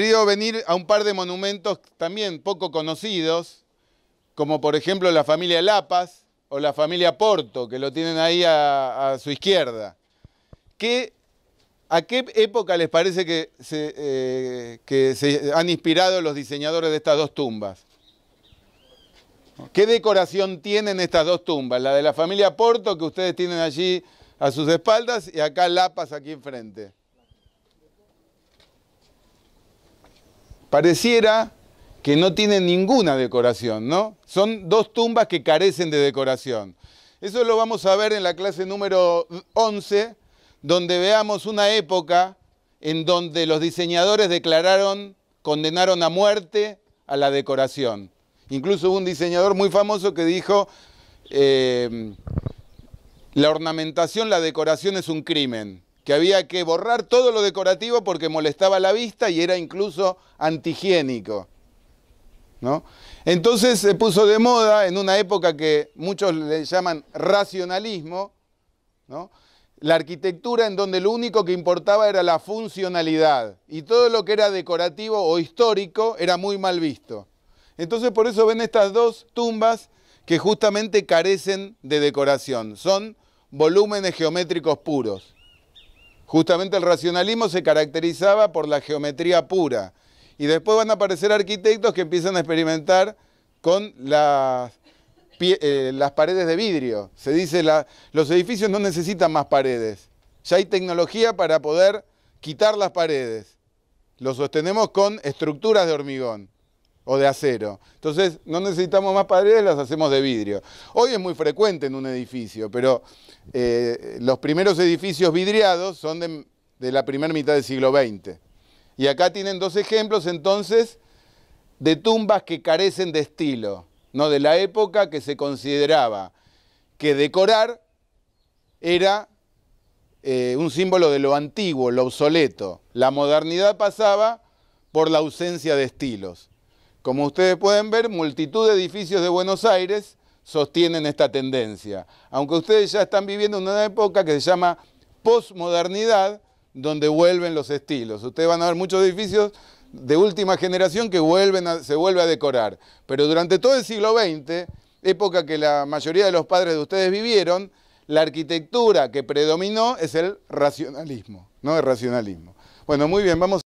querido venir a un par de monumentos también poco conocidos, como por ejemplo la familia Lapas o la familia Porto, que lo tienen ahí a, su izquierda. ¿A qué época les parece que se, eh, que se han inspirado los diseñadores de estas dos tumbas? ¿Qué decoración tienen estas dos tumbas? La de la familia Porto, que ustedes tienen allí a sus espaldas, y acá Lapas, aquí enfrente. Pareciera que no tiene ninguna decoración, ¿no? Son dos tumbas que carecen de decoración. Eso lo vamos a ver en la clase número 11, donde veamos una época en donde los diseñadores declararon, condenaron a muerte a la decoración. Incluso hubo un diseñador muy famoso que dijo, eh, la ornamentación, la decoración es un crimen que había que borrar todo lo decorativo porque molestaba la vista y era incluso antihigiénico. Entonces se puso de moda en una época que muchos le llaman racionalismo, la arquitectura en donde lo único que importaba era la funcionalidad y todo lo que era decorativo o histórico era muy mal visto. Entonces por eso ven estas dos tumbas que justamente carecen de decoración, son volúmenes geométricos puros. Justamente el racionalismo se caracterizaba por la geometría pura. Y después van a aparecer arquitectos que empiezan a experimentar con las, eh, las paredes de vidrio. Se dice, los edificios no necesitan más paredes. Ya hay tecnología para poder quitar las paredes. Lo sostenemos con estructuras de hormigón o de acero. Entonces no necesitamos más paredes, las hacemos de vidrio. Hoy es muy frecuente en un edificio, pero eh, los primeros edificios vidriados son de, la primera mitad del siglo XX. Y acá tienen dos ejemplos entonces de tumbas que carecen de estilo, no de la época que se consideraba que decorar era eh, un símbolo de lo antiguo, lo obsoleto. La modernidad pasaba por la ausencia de estilos. Como ustedes pueden ver, multitud de edificios de Buenos Aires sostienen esta tendencia, aunque ustedes ya están viviendo una época que se llama posmodernidad, donde vuelven los estilos. Ustedes van a ver muchos edificios de última generación que vuelven se vuelve a decorar. Pero durante todo el siglo XX, época que la mayoría de los padres de ustedes vivieron, la arquitectura que predominó es el racionalismo, ¿no? El racionalismo. Bueno, muy bien, vamos.